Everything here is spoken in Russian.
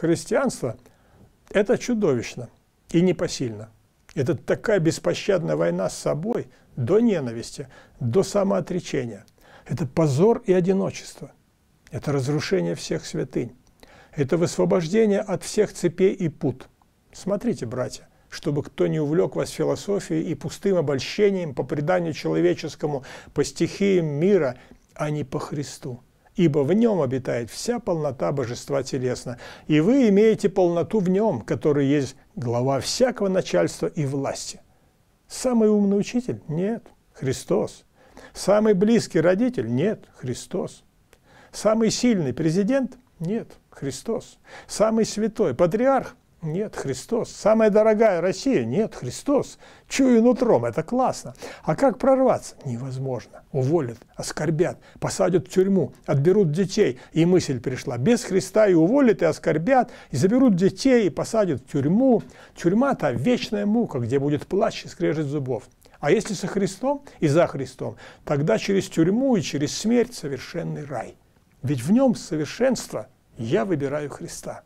христианства, это чудовищно и непосильно. Это такая беспощадная война с собой до ненависти, до самоотречения. Это позор и одиночество. Это разрушение всех святынь. Это высвобождение от всех цепей и пут. Смотрите, братья, чтобы кто не увлек вас философией и пустым обольщением по преданию человеческому, по стихиям мира, а не по Христу ибо в нем обитает вся полнота божества телесно, и вы имеете полноту в нем, который есть глава всякого начальства и власти. Самый умный учитель? Нет, Христос. Самый близкий родитель? Нет, Христос. Самый сильный президент? Нет, Христос. Самый святой патриарх? Нет, Христос. Самая дорогая Россия? Нет, Христос. Чую нутром, это классно. А как прорваться? Невозможно. Уволят, оскорбят, посадят в тюрьму, отберут детей. И мысль пришла, без Христа и уволят, и оскорбят, и заберут детей, и посадят в тюрьму. Тюрьма-то вечная мука, где будет плач и скрежет зубов. А если со Христом и за Христом, тогда через тюрьму и через смерть совершенный рай. Ведь в нем совершенство я выбираю Христа.